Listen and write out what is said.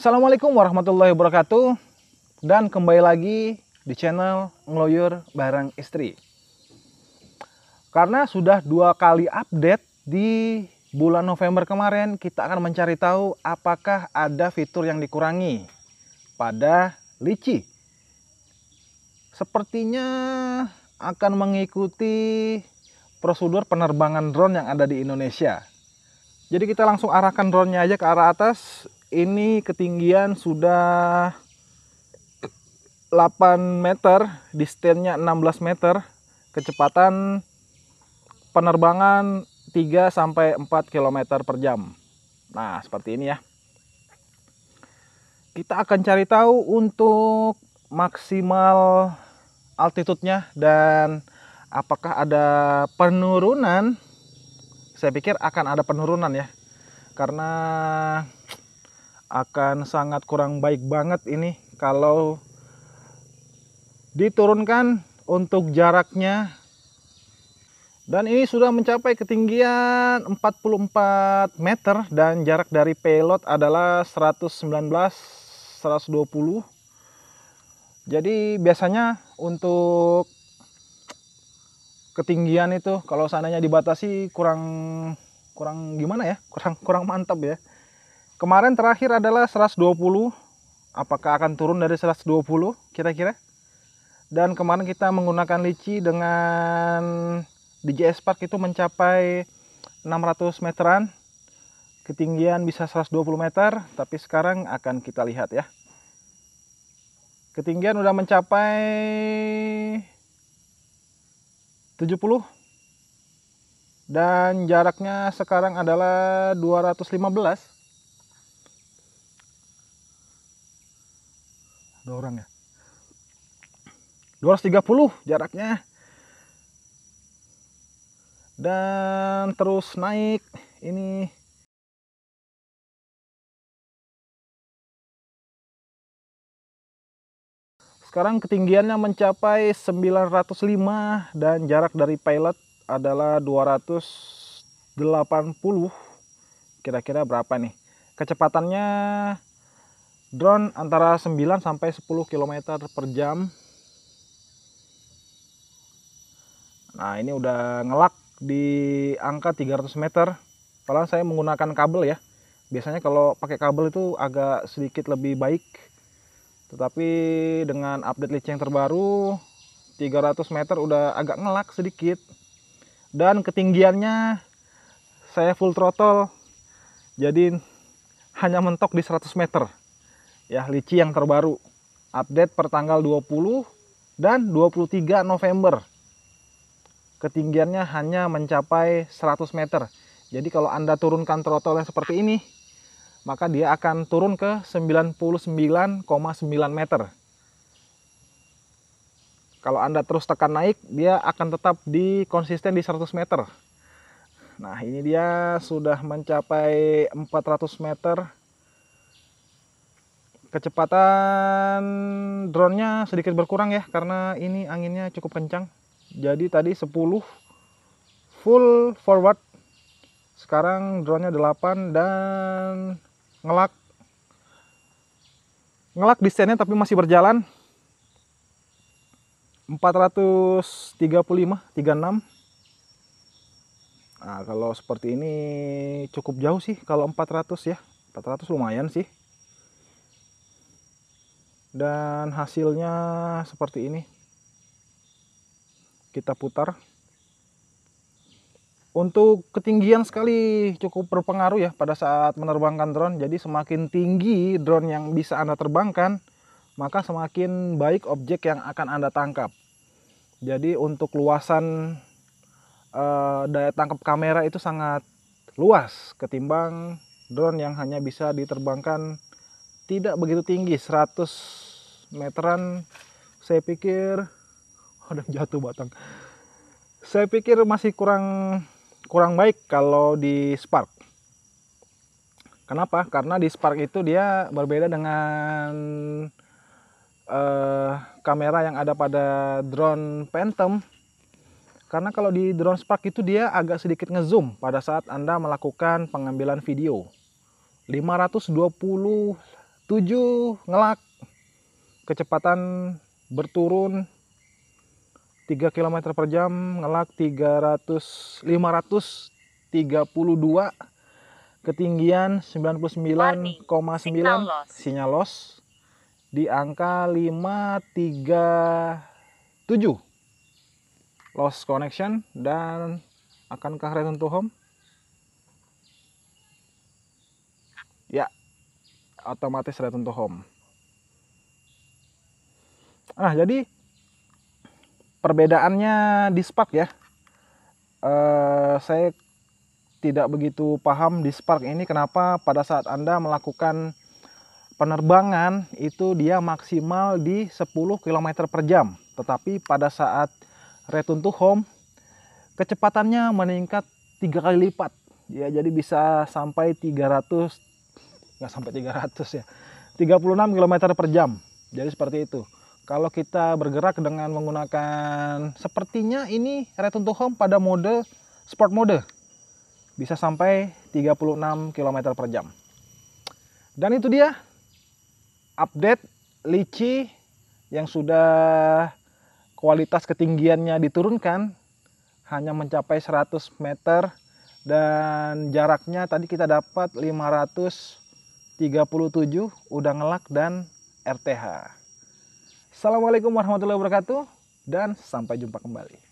Assalamualaikum warahmatullahi wabarakatuh Dan kembali lagi di channel Ngeloyur Bareng Istri Karena sudah dua kali update di bulan November kemarin Kita akan mencari tahu apakah ada fitur yang dikurangi pada lici Sepertinya akan mengikuti prosedur penerbangan drone yang ada di Indonesia jadi kita langsung arahkan drone-nya aja ke arah atas ini ketinggian sudah 8 meter, distance-nya 16 meter, kecepatan penerbangan 3 sampai 4 km per jam. Nah, seperti ini ya. Kita akan cari tahu untuk maksimal altitudenya dan apakah ada penurunan. Saya pikir akan ada penurunan ya. Karena akan sangat kurang baik banget ini kalau diturunkan untuk jaraknya dan ini sudah mencapai ketinggian 44 meter dan jarak dari payload adalah 119 120 jadi biasanya untuk ketinggian itu kalau seandainya dibatasi kurang kurang gimana ya kurang kurang mantap ya Kemarin terakhir adalah 120. Apakah akan turun dari 120 kira-kira? Dan kemarin kita menggunakan lici dengan DJS Spark Park itu mencapai 600 meteran. Ketinggian bisa 120 meter, tapi sekarang akan kita lihat ya. Ketinggian udah mencapai 70 dan jaraknya sekarang adalah 215 dua orang ya 230 jaraknya dan terus naik ini sekarang ketinggiannya mencapai 905 dan jarak dari pilot adalah 280 kira-kira berapa nih kecepatannya drone antara 9 sampai 10 km per jam nah ini udah ngelak di angka 300 meter Kalau saya menggunakan kabel ya biasanya kalau pakai kabel itu agak sedikit lebih baik tetapi dengan update licin yang terbaru 300 meter udah agak ngelak sedikit dan ketinggiannya saya full throttle jadi hanya mentok di 100 meter ya lici yang terbaru update per tanggal 20 dan 23 November ketinggiannya hanya mencapai 100 meter jadi kalau anda turunkan trotolnya seperti ini maka dia akan turun ke 99,9 meter kalau anda terus tekan naik dia akan tetap di konsisten di 100 meter nah ini dia sudah mencapai 400 meter kecepatan drone-nya sedikit berkurang ya karena ini anginnya cukup kencang. Jadi tadi 10 full forward. Sekarang drone-nya 8 dan ngelak. Ngelak desainnya tapi masih berjalan. 435, 36. Nah, kalau seperti ini cukup jauh sih kalau 400 ya. 400 lumayan sih dan hasilnya seperti ini kita putar untuk ketinggian sekali cukup berpengaruh ya pada saat menerbangkan drone jadi semakin tinggi drone yang bisa anda terbangkan maka semakin baik objek yang akan anda tangkap jadi untuk luasan eh, daya tangkap kamera itu sangat luas ketimbang drone yang hanya bisa diterbangkan tidak begitu tinggi 100 meteran saya pikir udah jatuh batang saya pikir masih kurang kurang baik kalau di spark kenapa karena di spark itu dia berbeda dengan uh, kamera yang ada pada drone phantom karena kalau di drone spark itu dia agak sedikit ngezoom pada saat anda melakukan pengambilan video 520 7 ngelak kecepatan berturun 3 km per jam ngelak 300 532 ketinggian 99,9 sinyal loss di angka 537 loss connection dan akankah return to home? Ya, otomatis return to home. Nah, jadi perbedaannya di Spark ya. Eh, saya tidak begitu paham di Spark ini kenapa pada saat Anda melakukan penerbangan itu dia maksimal di 10 km per jam. Tetapi pada saat return to home, kecepatannya meningkat tiga kali lipat. Ya, jadi bisa sampai 300 nggak sampai 300 ya 36 km per jam jadi seperti itu kalau kita bergerak dengan menggunakan sepertinya ini return to home pada mode sport mode bisa sampai 36 km per jam dan itu dia update lici yang sudah kualitas ketinggiannya diturunkan hanya mencapai 100 meter dan jaraknya tadi kita dapat 500 37 udah ngelak dan RTH. Assalamualaikum warahmatullahi wabarakatuh dan sampai jumpa kembali.